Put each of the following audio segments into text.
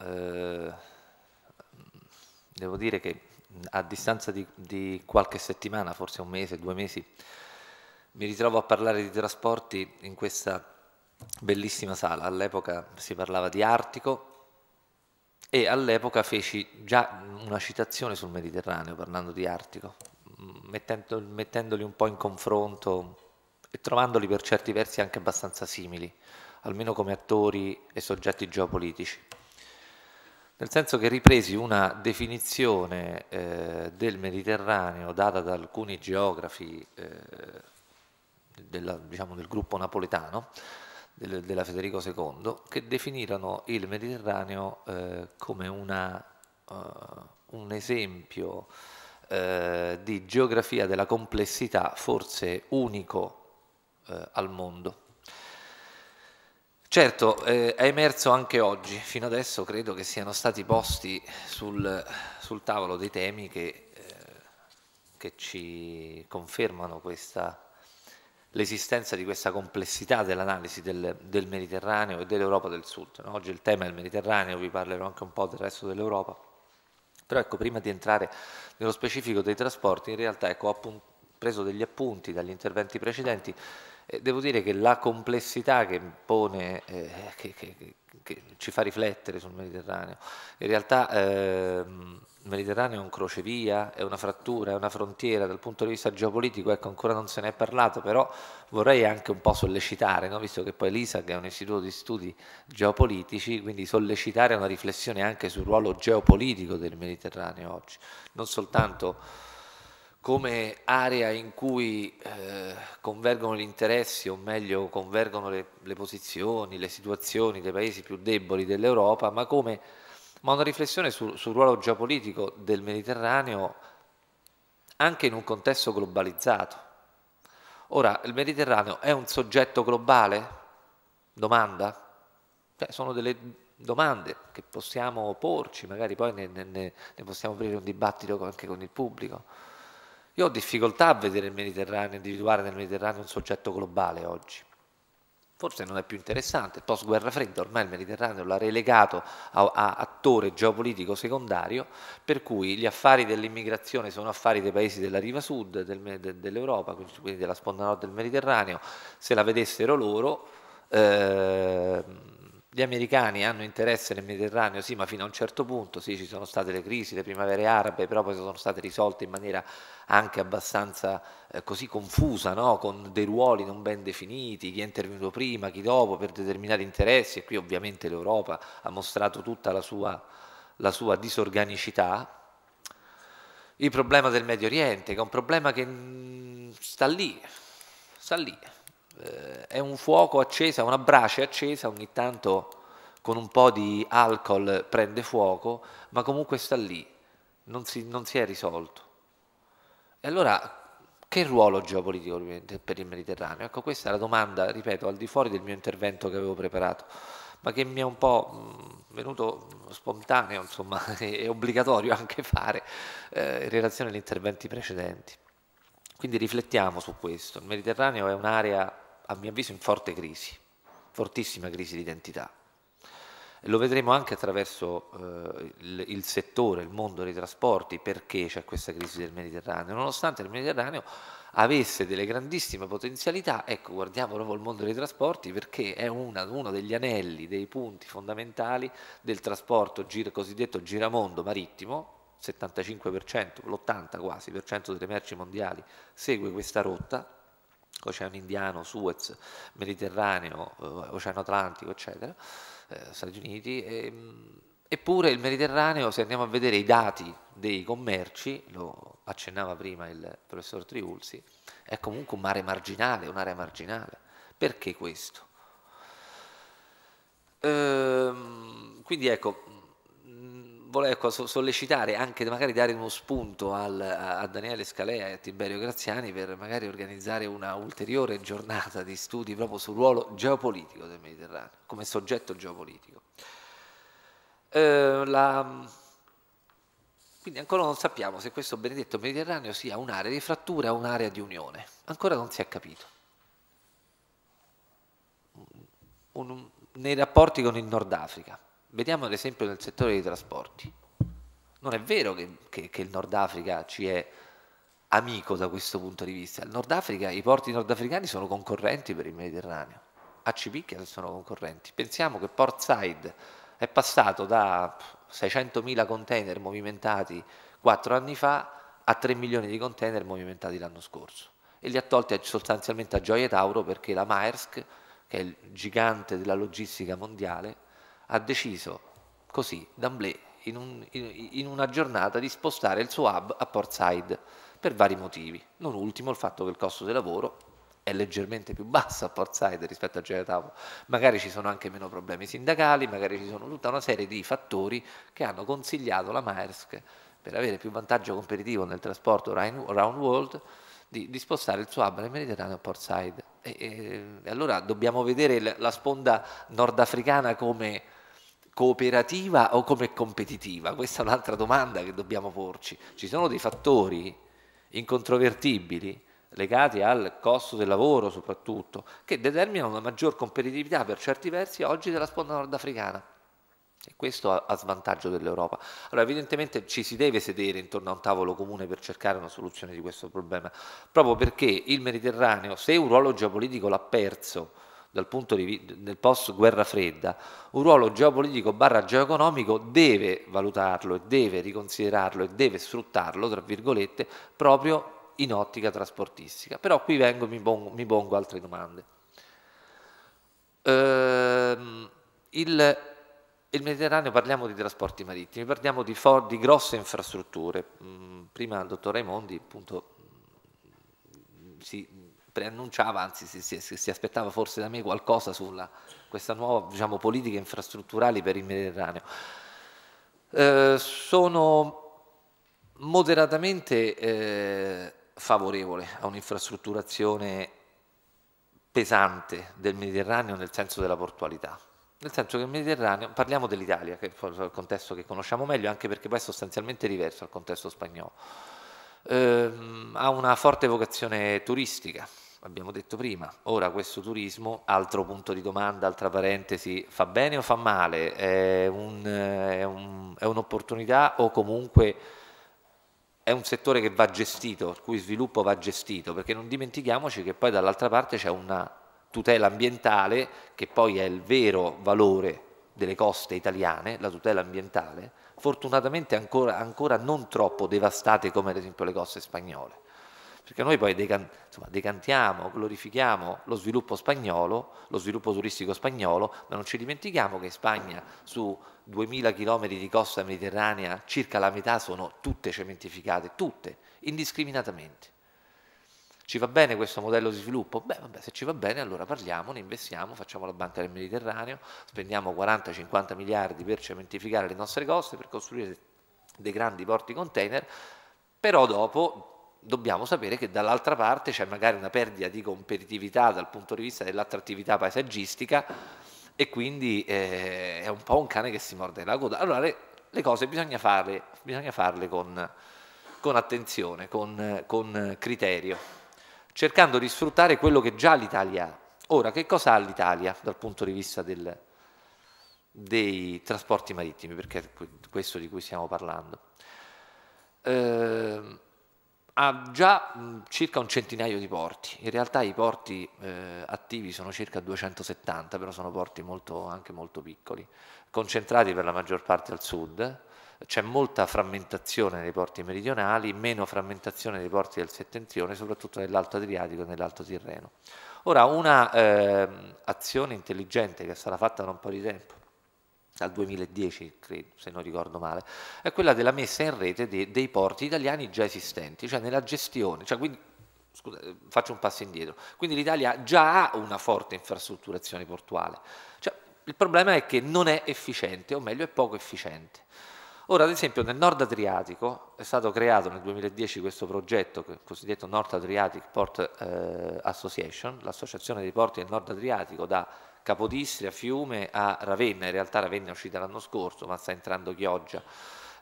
Eh, devo dire che a distanza di, di, qualche settimana, forse un mese, due mesi, mi ritrovo a parlare di trasporti in questa bellissima sala. All'epoca si parlava di Artico e all'epoca feci già una citazione sul Mediterraneo parlando di Artico, mettendo, mettendoli un po' in confronto e trovandoli per certi versi anche abbastanza simili, almeno come attori e soggetti geopolitici nel senso che ripresi una definizione eh, del Mediterraneo data da alcuni geografi eh, della, diciamo, del gruppo napoletano, del, della Federico II, che definirono il Mediterraneo eh, come una, eh, un esempio eh, di geografia della complessità forse unico eh, al mondo. Certo, eh, è emerso anche oggi, fino adesso credo che siano stati posti sul, sul tavolo dei temi che, eh, che ci confermano l'esistenza di questa complessità dell'analisi del, del, Mediterraneo e dell'Europa del Sud. No? Oggi il tema è il Mediterraneo, vi parlerò anche un po' del resto dell'Europa, però ecco, prima di entrare nello specifico dei trasporti, in realtà ecco, ho preso degli appunti dagli interventi precedenti devo dire che la complessità che impone, eh, che, che, che, ci fa riflettere sul Mediterraneo, in realtà eh, il Mediterraneo è un crocevia, è una frattura, è una frontiera, dal punto di vista geopolitico ecco, ancora non se ne è parlato, però vorrei anche un po' sollecitare, no? visto che poi l'ISAG è un istituto di studi geopolitici, quindi sollecitare una riflessione anche sul ruolo geopolitico del Mediterraneo oggi, non soltanto come area in cui eh, convergono gli interessi, o meglio convergono le, le, posizioni, le situazioni dei paesi più deboli dell'Europa, ma, come, ma una riflessione su, sul ruolo geopolitico del Mediterraneo anche in un contesto globalizzato. Ora, il Mediterraneo è un soggetto globale? Domanda? Beh, sono delle domande che possiamo porci, magari poi ne, ne, ne possiamo aprire un dibattito anche con il pubblico. Io ho difficoltà a vedere il Mediterraneo, a individuare nel Mediterraneo un soggetto globale oggi. Forse non è più interessante, post guerra fredda ormai il Mediterraneo l'ha relegato a, a attore geopolitico secondario, per cui gli affari dell'immigrazione sono affari dei paesi della riva sud del, de, dell'Europa, quindi della sponda nord del Mediterraneo, se la vedessero loro... Eh, gli americani hanno interesse nel Mediterraneo, sì, ma fino a un certo punto, sì, ci sono state le crisi, le primavere arabe, però poi sono state risolte in maniera anche abbastanza eh, così confusa, no? con dei ruoli non ben definiti, chi è intervenuto prima, chi dopo, per determinati interessi e qui ovviamente l'Europa ha mostrato tutta la sua, la sua disorganicità. Il problema del Medio Oriente, che è un problema che mm, sta lì, sta lì, eh, è un fuoco acceso, una brace accesa ogni tanto con un po' di alcol prende fuoco, ma comunque sta lì, non si, non si è risolto. E allora che ruolo geopolitico per il Mediterraneo? Ecco, questa è la domanda, ripeto, al di fuori del mio intervento che avevo preparato, ma che mi è un po' mm, venuto spontaneo, insomma, è obbligatorio anche fare eh, in relazione agli interventi precedenti. Quindi riflettiamo su questo. Il Mediterraneo è un'area, a mio avviso, in forte crisi, fortissima crisi di identità. Lo vedremo anche attraverso eh, il, il, settore, il mondo dei trasporti, perché c'è questa crisi del Mediterraneo. Nonostante il Mediterraneo avesse delle grandissime potenzialità, ecco, guardiamo proprio il mondo dei trasporti perché è una, uno degli anelli, dei punti fondamentali del trasporto gir, cosiddetto giramondo marittimo, 75%, l'80 quasi per cento delle merci mondiali segue questa rotta, Oceano Indiano, Suez, Mediterraneo, eh, Oceano Atlantico, eccetera eh, Stati Uniti. E, ehm, eppure il Mediterraneo, se andiamo a vedere i dati dei commerci, lo accennava prima il professor Triulsi, è comunque un mare marginale, un'area marginale. Perché questo? Ehm, quindi ecco, volevo ecco, sollecitare anche magari dare uno spunto al, a Daniele Scalea e a Tiberio Graziani per magari organizzare una ulteriore giornata di studi proprio sul ruolo geopolitico del Mediterraneo, come soggetto geopolitico. Eh, la, quindi ancora non sappiamo se questo benedetto Mediterraneo sia un'area di frattura o un'area di unione, ancora non si è capito. Un, un, nei rapporti con il Nord Africa. Vediamo ad esempio nel settore dei trasporti. Non è vero che, che, che il Nord Africa ci è amico da questo punto di vista. Il Nord Africa, I porti nordafricani sono concorrenti per il Mediterraneo. A Cipicchia sono concorrenti. Pensiamo che Port Said è passato da 600.000 container movimentati quattro anni fa a 3 milioni di container movimentati l'anno scorso e li ha tolti sostanzialmente a Gioia Tauro perché la Maersk, che è il gigante della logistica mondiale, ha deciso così, d'amblè, in, un, in, in, una giornata di spostare il suo hub a Portside per vari motivi, non ultimo il fatto che il costo del lavoro è leggermente più basso a Port Said rispetto a Genetavo, magari ci sono anche meno problemi sindacali, magari ci sono tutta una serie di fattori che hanno consigliato la Maersk per avere più vantaggio competitivo nel trasporto round world di, di spostare il suo hub nel Mediterraneo a Portside. E, e, e allora dobbiamo vedere la sponda nordafricana come cooperativa o come competitiva? Questa è un'altra domanda che dobbiamo porci. Ci sono dei fattori incontrovertibili legati al costo del lavoro soprattutto, che determinano una maggior competitività per certi versi oggi della sponda nordafricana. E questo a, svantaggio dell'Europa. Allora evidentemente ci si deve sedere intorno a un tavolo comune per cercare una soluzione di questo problema, proprio perché il Mediterraneo, se un ruolo geopolitico l'ha perso, dal punto di vista del post guerra fredda, un ruolo geopolitico barra geoeconomico deve valutarlo e deve riconsiderarlo e deve sfruttarlo, tra virgolette, proprio in ottica trasportistica. Però qui vengo e mi, mi pongo, altre domande. Ehm, il, il, Mediterraneo parliamo di trasporti marittimi, parliamo di, for, di grosse infrastrutture. Mm, prima il dottor Raimondi appunto si preannunciava, anzi si, si, si, aspettava forse da me qualcosa sulla questa nuova diciamo, politica infrastrutturale per il Mediterraneo. Eh, sono moderatamente eh, favorevole a un'infrastrutturazione pesante del Mediterraneo nel senso della portualità. Nel senso che il Mediterraneo, parliamo dell'Italia, che è il contesto che conosciamo meglio, anche perché poi è sostanzialmente diverso dal contesto spagnolo, ehm, ha una forte vocazione turistica, abbiamo detto prima, ora questo turismo, altro punto di domanda, altra parentesi, fa bene o fa male? È, un'opportunità un, un o comunque è un settore che va gestito, il cui sviluppo va gestito, perché non dimentichiamoci che poi dall'altra parte c'è una tutela ambientale che poi è il vero valore delle coste italiane, la tutela ambientale, fortunatamente ancora, ancora non troppo devastate come ad esempio le coste spagnole perché noi poi decan- insomma, decantiamo, glorifichiamo lo sviluppo spagnolo, lo sviluppo turistico spagnolo, ma non ci dimentichiamo che in Spagna su 2000 km di costa mediterranea circa la metà sono tutte cementificate, tutte, indiscriminatamente. Ci va bene questo modello di sviluppo? Beh, vabbè, se ci va bene allora parliamo, ne investiamo, facciamo la Banca del Mediterraneo, spendiamo 40-50 miliardi per cementificare le nostre coste, per costruire dei grandi porti container, però dopo dobbiamo sapere che dall'altra parte c'è magari una perdita di competitività dal punto di vista dell'attrattività paesaggistica e quindi eh, è un po' un cane che si morde la coda. Allora le, le cose bisogna farle, bisogna farle con, con, attenzione, con, con criterio, cercando di sfruttare quello che già l'Italia ha. Ora, che cosa ha l'Italia dal punto di vista del, dei trasporti marittimi? Perché è questo di cui stiamo parlando. Eh, ha già circa un centinaio di porti, in realtà i porti eh, attivi sono circa 270, però sono porti molto, anche molto piccoli, concentrati per la maggior parte al sud, c'è molta frammentazione nei porti meridionali, meno frammentazione nei porti del settentrione, soprattutto nell'Alto Adriatico e nell'Alto Tirreno. Ora, una eh, azione intelligente che sarà fatta da un po' di tempo dal 2010 credo, se non ricordo male, è quella della messa in rete de dei porti italiani già esistenti, cioè nella gestione, cioè quindi, scusa, faccio un passo indietro, quindi l'Italia già ha una forte infrastrutturazione portuale, cioè, il problema è che non è efficiente, o meglio è poco efficiente. Ora, ad esempio, nel Nord Adriatico è stato creato nel 2010 questo progetto cosiddetto North Adriatic Port eh, Association, l'associazione dei porti del Nord Adriatico da Capodistria, Fiume a Ravenna, in realtà Ravenna è uscita l'anno scorso ma sta entrando Chioggia,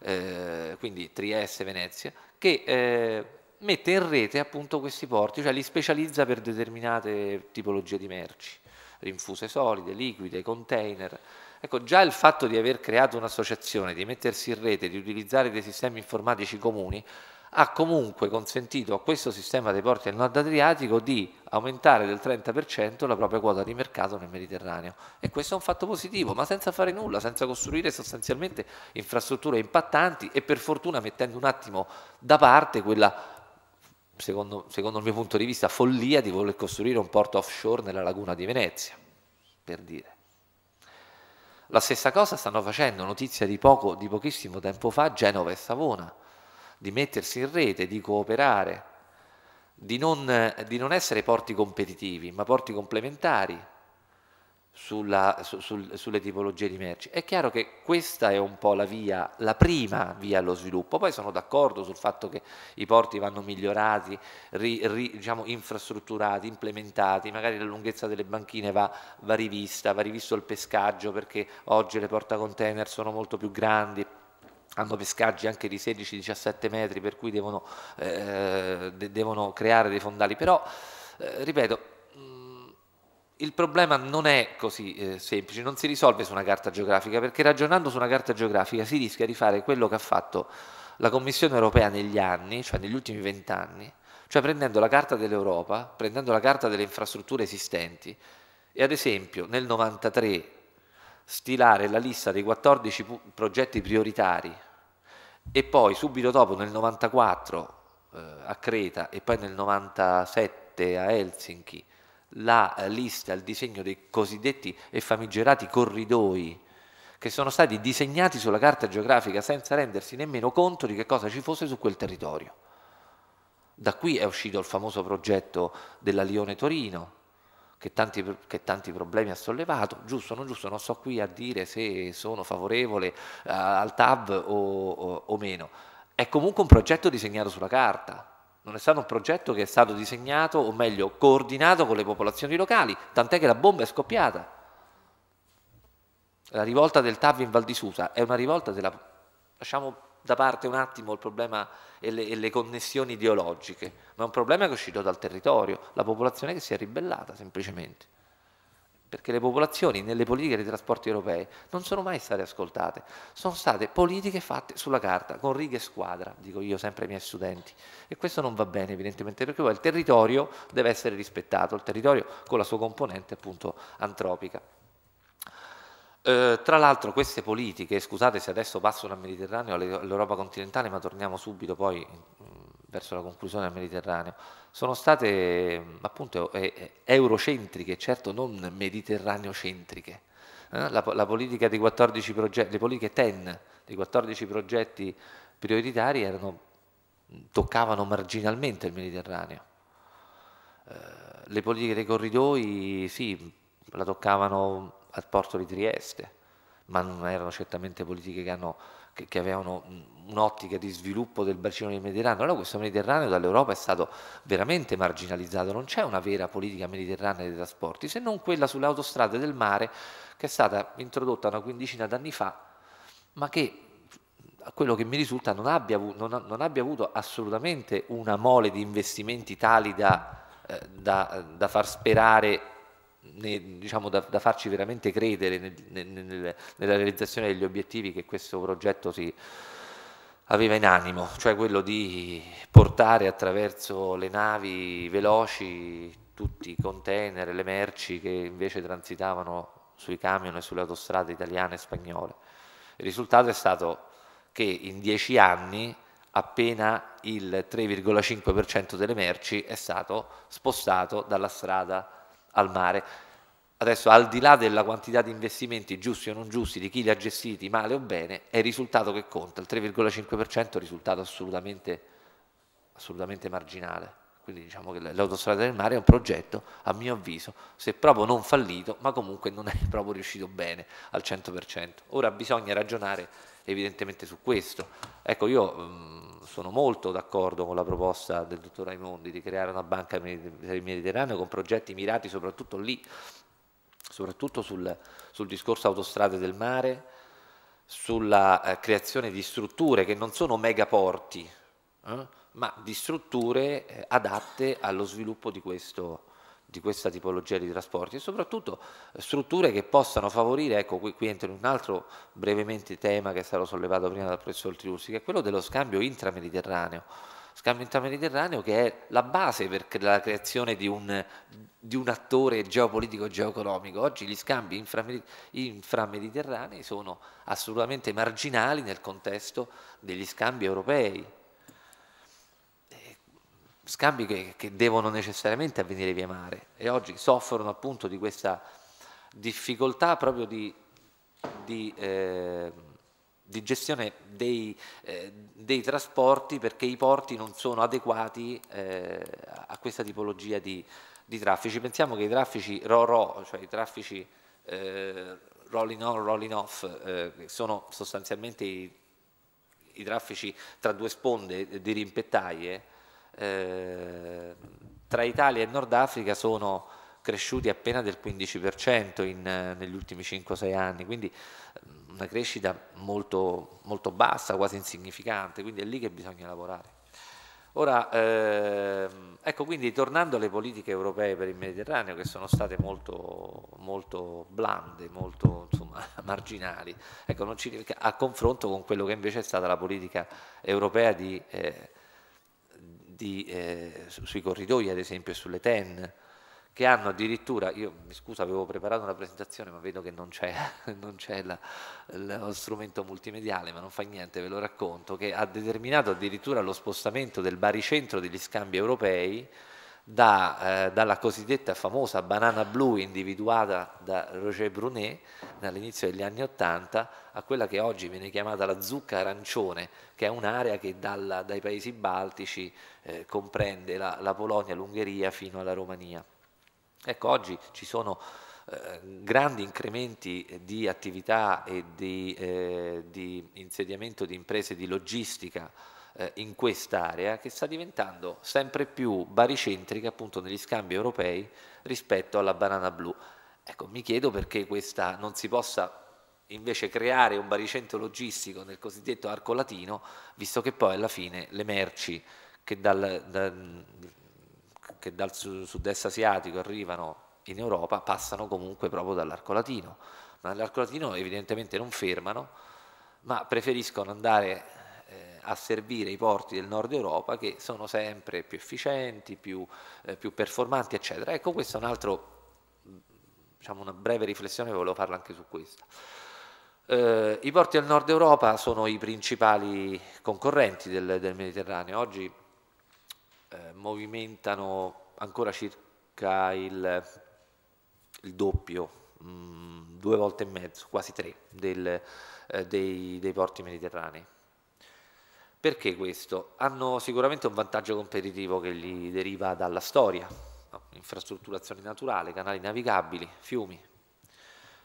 eh, quindi Trieste, Venezia, che eh, mette in rete appunto questi porti, cioè li specializza per determinate tipologie di merci, rinfuse solide, liquide, container. Ecco, già il fatto di aver creato un'associazione, di mettersi in rete, di utilizzare dei sistemi informatici comuni, ha comunque consentito a questo sistema dei porti del nord Adriatico di aumentare del 30% la propria quota di mercato nel Mediterraneo e questo è un fatto positivo, ma senza fare nulla, senza costruire sostanzialmente infrastrutture impattanti e per fortuna mettendo un attimo da parte quella Secondo, secondo, il mio punto di vista, follia di voler costruire un porto offshore nella laguna di Venezia, per dire. La stessa cosa stanno facendo, notizia di, poco, di pochissimo tempo fa, Genova e Savona di mettersi in rete, di cooperare, di non, di non essere porti competitivi, ma porti complementari sulla, su, sul, sulle tipologie di merci. È chiaro che questa è un po' la via, la prima via allo sviluppo. Poi sono d'accordo sul fatto che i porti vanno migliorati, ri, ri, diciamo, infrastrutturati, implementati, magari la lunghezza delle banchine va, va rivista, va rivisto il pescaggio perché oggi le porta container sono molto più grandi hanno pescaggi anche di 16-17 metri per cui devono, eh, de devono, creare dei fondali, però eh, ripeto mh, mm, il problema non è così eh, semplice, non si risolve su una carta geografica perché ragionando su una carta geografica si rischia di fare quello che ha fatto la Commissione europea negli anni, cioè negli ultimi vent'anni, cioè prendendo la carta dell'Europa, prendendo la carta delle infrastrutture esistenti e ad esempio nel 93 stilare la lista dei 14 progetti prioritari e poi subito dopo nel 94 eh, a Creta e poi nel 97 a Helsinki la eh, lista, il disegno dei cosiddetti e famigerati corridoi che sono stati disegnati sulla carta geografica senza rendersi nemmeno conto di che cosa ci fosse su quel territorio. Da qui è uscito il famoso progetto della Lione-Torino, che tanti, che tanti, problemi ha sollevato, giusto o non giusto, non sto qui a dire se sono favorevole uh, al TAV o, o, o, meno, è comunque un progetto disegnato sulla carta, non è stato un progetto che è stato disegnato, o meglio, coordinato con le popolazioni locali, tant'è che la bomba è scoppiata. La rivolta del TAV in Val di Susa è una rivolta della, lasciamo da parte un attimo il problema e le, e le, connessioni ideologiche, ma è un problema che è uscito dal territorio, la popolazione che si è ribellata semplicemente. Perché le popolazioni nelle politiche dei trasporti europei non sono mai state ascoltate, sono state politiche fatte sulla carta, con righe e squadra, dico io sempre ai miei studenti. E questo non va bene evidentemente perché poi il territorio deve essere rispettato, il territorio con la sua componente appunto antropica. Eh, tra l'altro queste politiche, scusate se adesso passo dal Mediterraneo all'Europa continentale, ma torniamo subito poi mm, verso la conclusione del Mediterraneo, sono state mm, appunto eh, eh, eurocentriche, certo non mediterraneo-centriche. Eh, la, la, politica dei 14 progetti, le politiche TEN dei 14 progetti prioritari erano, mm, toccavano marginalmente il Mediterraneo. Eh, le politiche dei corridoi, sì, la toccavano al porto di Trieste, ma non erano certamente politiche che, hanno, che, che avevano un'ottica di sviluppo del bacino del Mediterraneo. Allora questo Mediterraneo dall'Europa è stato veramente marginalizzato, non c'è una vera politica mediterranea dei trasporti, se non quella sulle autostrade del mare che è stata introdotta una quindicina d'anni fa, ma che a quello che mi risulta non abbia, non, non abbia, avuto assolutamente una mole di investimenti tali da, eh, da, da far sperare ne, diciamo, da, da, farci veramente credere nel, nel, nel, nella realizzazione degli obiettivi che questo progetto si aveva in animo, cioè quello di portare attraverso le navi veloci tutti i container, le merci che invece transitavano sui camion e sulle autostrade italiane e spagnole. Il risultato è stato che in dieci anni appena il 3,5% delle merci è stato spostato dalla strada al mare. Adesso, al di là della quantità di investimenti giusti o non giusti, di chi li ha gestiti male o bene, è il risultato che conta. Il 3,5% è un risultato assolutamente, assolutamente marginale. Quindi diciamo che l'autostrada del mare è un progetto, a mio avviso, se proprio non fallito, ma comunque non è proprio riuscito bene al 100%. Ora bisogna ragionare evidentemente su questo. Ecco, io... Mh, sono molto d'accordo con la proposta del dottor Raimondi di creare una banca per il Mediterraneo con progetti mirati soprattutto lì, soprattutto sul, sul discorso autostrade del mare, sulla eh, creazione di strutture che non sono megaporti, eh, ma di strutture eh, adatte allo sviluppo di questo, di questa tipologia di trasporti e soprattutto eh, strutture che possano favorire, ecco qui, qui entra un altro brevemente tema che è stato sollevato prima dal professor Triussi, che è quello dello scambio intramediterraneo, scambio intramediterraneo che è la base per la creazione di un, di un attore geopolitico e geoeconomico. Oggi gli scambi inframediterranei sono assolutamente marginali nel contesto degli scambi europei scambi che, che, devono necessariamente avvenire via mare e oggi soffrono appunto di questa difficoltà proprio di, di, eh, di gestione dei, eh, dei, trasporti perché i porti non sono adeguati eh, a questa tipologia di, di, traffici. Pensiamo che i traffici RORO, cioè i traffici eh, rolling on, rolling off, eh, sono sostanzialmente i, i traffici tra due sponde di rimpettaie, eh, tra Italia e Nord Africa sono cresciuti appena del 15% in, eh, negli ultimi 5-6 anni, quindi mm, una crescita molto, molto, bassa, quasi insignificante, quindi è lì che bisogna lavorare. Ora, eh, ecco quindi tornando alle politiche europee per il Mediterraneo che sono state molto, molto blande, molto insomma, marginali, ecco, ci, a confronto con quello che invece è stata la politica europea di eh, di, eh, sui corridoi, ad esempio, e sulle TEN, che hanno addirittura, io mi scuso avevo preparato una presentazione ma vedo che non c'è, lo strumento multimediale, ma non fa niente, ve lo racconto, che ha determinato addirittura lo spostamento del baricentro degli scambi europei da, eh, dalla cosiddetta famosa banana blu individuata da Roger Brunet all'inizio degli anni Ottanta a quella che oggi viene chiamata la zucca arancione, che è un'area che dalla, dai paesi baltici eh, comprende la, la Polonia, l'Ungheria fino alla Romania. Ecco, oggi ci sono eh, grandi incrementi di attività e di, eh, di insediamento di imprese di logistica eh, in quest'area che sta diventando sempre più baricentrica appunto negli scambi europei rispetto alla banana blu. Ecco, mi chiedo perché questa non si possa invece creare un baricentro logistico nel cosiddetto arco latino, visto che poi alla fine le merci che dal, da, che dal sud-est asiatico arrivano in Europa passano comunque proprio dall'arco latino, ma nell'arco latino evidentemente non fermano, ma preferiscono andare eh, a servire i porti del nord Europa che sono sempre più efficienti, più, eh, più performanti, eccetera. Ecco, questa è un altro, mm, diciamo una breve riflessione, volevo farla anche su questo. Eh, I porti del nord Europa sono i principali concorrenti del, del Mediterraneo, oggi eh, movimentano ancora circa il, il doppio, mh, mm, due volte e mezzo, quasi tre, del, eh, dei, dei porti mediterranei. Perché questo? Hanno sicuramente un vantaggio competitivo che gli deriva dalla storia, infrastrutturazione naturale, canali navigabili, fiumi,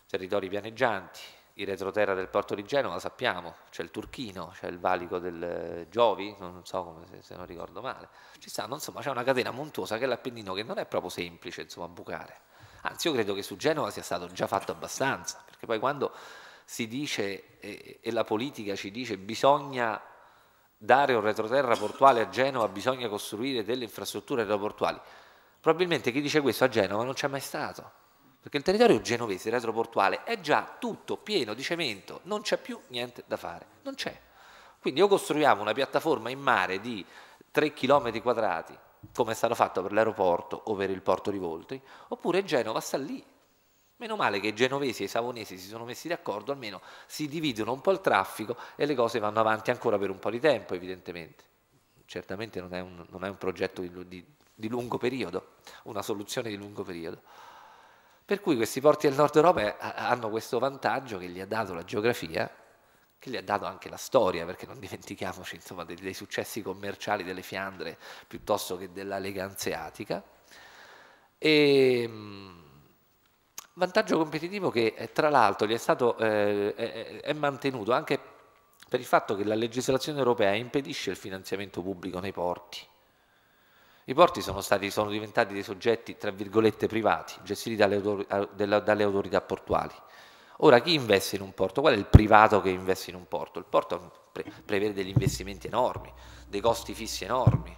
territori pianeggianti, il retroterra del porto di Genova, sappiamo, c'è il Turchino, c'è il valico del Giovi, non so come, se, se non ricordo male, ci stanno, insomma c'è una catena montuosa che è l'Appennino che non è proprio semplice insomma, bucare, anzi io credo che su Genova sia stato già fatto abbastanza, perché poi quando si dice e, e la politica ci dice bisogna dare un retroterra portuale a Genova bisogna costruire delle infrastrutture aeroportuali. Probabilmente chi dice questo a Genova non c'è mai stato, perché il territorio genovese retroportuale è già tutto pieno di cemento, non c'è più niente da fare, non c'è. Quindi o costruiamo una piattaforma in mare di 3 km quadrati, come è stato fatto per l'aeroporto o per il porto di Voltri, oppure Genova sta lì, Meno male che i genovesi e i savonesi si sono messi d'accordo, almeno si dividono un po' il traffico e le cose vanno avanti ancora per un po' di tempo, evidentemente. Certamente non è un, non è un progetto di, di, di lungo periodo, una soluzione di lungo periodo. Per cui questi porti del nord Europa eh, hanno questo vantaggio che gli ha dato la geografia, che gli ha dato anche la storia, perché non dimentichiamoci insomma, dei, dei, successi commerciali delle Fiandre piuttosto che della Lega Anseatica. E, ehm, vantaggio competitivo che eh, tra l'altro è, stato, eh, è, è mantenuto anche per il fatto che la legislazione europea impedisce il finanziamento pubblico nei porti. I porti sono, stati, sono, diventati dei soggetti, tra virgolette, privati, gestiti dalle, autor dalle, autorità portuali. Ora, chi investe in un porto? Qual è il privato che investe in un porto? Il porto pre prevede degli investimenti enormi, dei costi fissi enormi.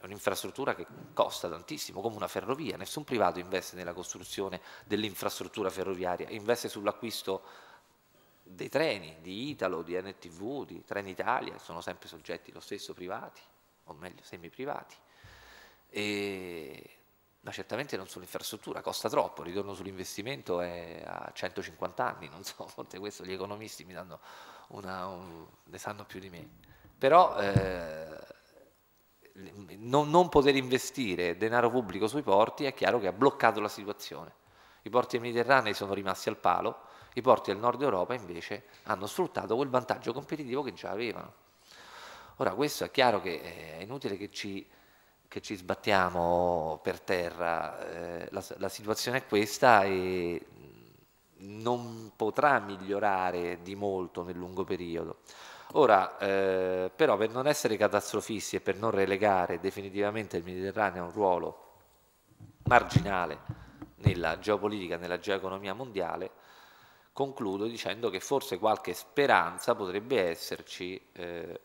È un'infrastruttura che costa tantissimo, come una ferrovia. Nessun privato investe nella costruzione dell'infrastruttura ferroviaria, investe sull'acquisto dei treni, di Italo, di NTV, di Trenitalia, sono sempre soggetti lo stesso privati, o meglio semiprivati. E ma certamente non sull'infrastruttura, costa troppo, il ritorno sull'investimento è a 150 anni, non so, forse questo gli economisti una, un, ne sanno più di me. Però eh, non, non poter investire denaro pubblico sui porti è chiaro che ha bloccato la situazione. I porti mediterranei sono rimasti al palo, i porti del nord Europa invece hanno sfruttato quel vantaggio competitivo che già avevano. Ora questo è chiaro che eh, è inutile che ci, che ci sbattiamo per terra, eh, la, la, situazione è questa e non potrà migliorare di molto nel lungo periodo. Ora, eh, però, per non essere catastrofisti e per non relegare definitivamente il Mediterraneo a un ruolo marginale nella geopolitica, nella geoeconomia mondiale, concludo dicendo che forse qualche speranza potrebbe esserci eh,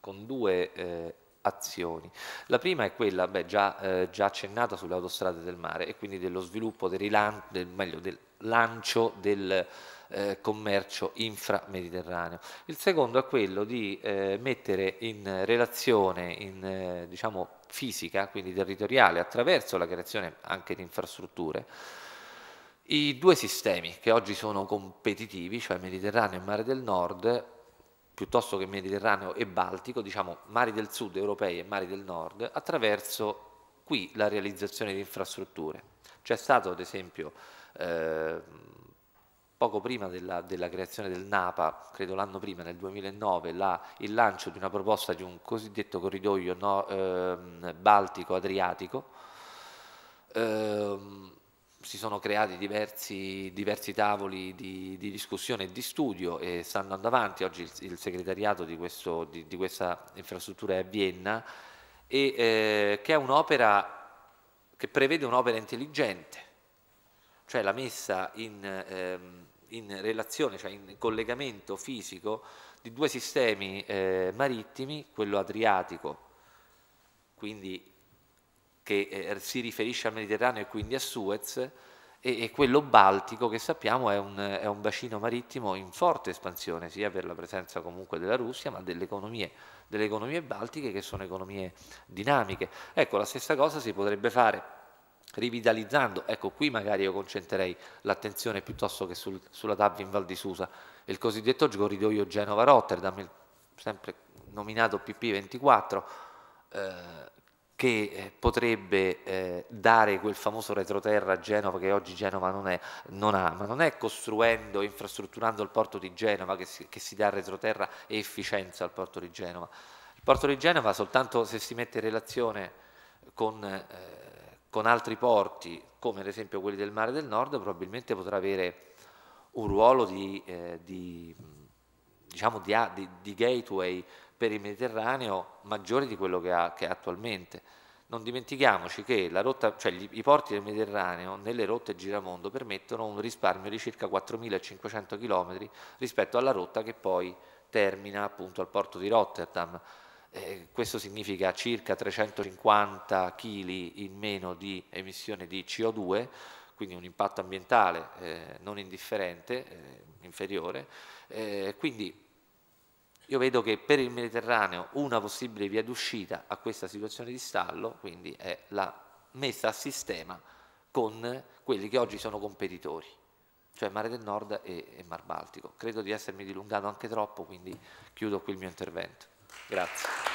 con due eh, azioni. La prima è quella beh, già, eh, già, accennata sulle autostrade del mare e quindi dello sviluppo, del, rilan- del, meglio, del lancio del eh, commercio inframediterraneo. Il secondo è quello di eh, mettere in relazione, in, eh, diciamo, fisica, quindi territoriale, attraverso la creazione anche di infrastrutture, i due sistemi che oggi sono competitivi, cioè Mediterraneo e Mare del Nord, piuttosto che Mediterraneo e Baltico, diciamo mari del sud europei e mari del nord, attraverso qui la realizzazione di infrastrutture. C'è stato ad esempio eh, poco prima della, della, creazione del NAPA, credo l'anno prima, nel 2009, la, il lancio di una proposta di un cosiddetto corridoio no, eh, baltico-adriatico, eh, si sono creati diversi, diversi tavoli di, di, discussione e di studio e stanno andando avanti. Oggi il, il segretariato di, questo, di, di, questa infrastruttura è a Vienna e eh, che è un'opera che prevede un'opera intelligente, cioè la messa in, ehm, in relazione, cioè in collegamento fisico di due sistemi eh, marittimi, quello adriatico, quindi che eh, si riferisce al Mediterraneo e quindi a Suez, e, e quello baltico che sappiamo è un, è un, bacino marittimo in forte espansione, sia per la presenza comunque della Russia, ma delle economie, delle economie baltiche che sono economie dinamiche. Ecco, la stessa cosa si potrebbe fare rivitalizzando, ecco qui magari io concentrerei l'attenzione piuttosto che sul, sulla TAV in Val di Susa, il cosiddetto corridoio Genova-Rotterdam, sempre nominato PP24, eh, che eh, potrebbe eh, dare quel famoso retroterra a Genova che oggi Genova non, è, non ha, ma non è costruendo e infrastrutturando il porto di Genova che si, che si dà retroterra e efficienza al porto di Genova. Il porto di Genova soltanto se si mette in relazione con, eh, con altri porti, come ad esempio quelli del mare del nord, probabilmente potrà avere un ruolo di, eh, di, diciamo di, di gateway per il Mediterraneo maggiore di quello che ha, che attualmente. Non dimentichiamoci che la rotta, cioè gli, i porti del Mediterraneo nelle rotte giramondo permettono un risparmio di circa 4.500 km rispetto alla rotta che poi termina appunto al porto di Rotterdam. Eh, questo significa circa 350 kg in meno di emissione di CO2, quindi un impatto ambientale eh, non indifferente, eh, inferiore. Eh, quindi io vedo che per il Mediterraneo una possibile via d'uscita a questa situazione di stallo, quindi è la messa a sistema con quelli che oggi sono competitori, cioè Mare del Nord e, e Mar Baltico. Credo di essermi dilungato anche troppo, quindi chiudo qui il mio intervento. Grazie.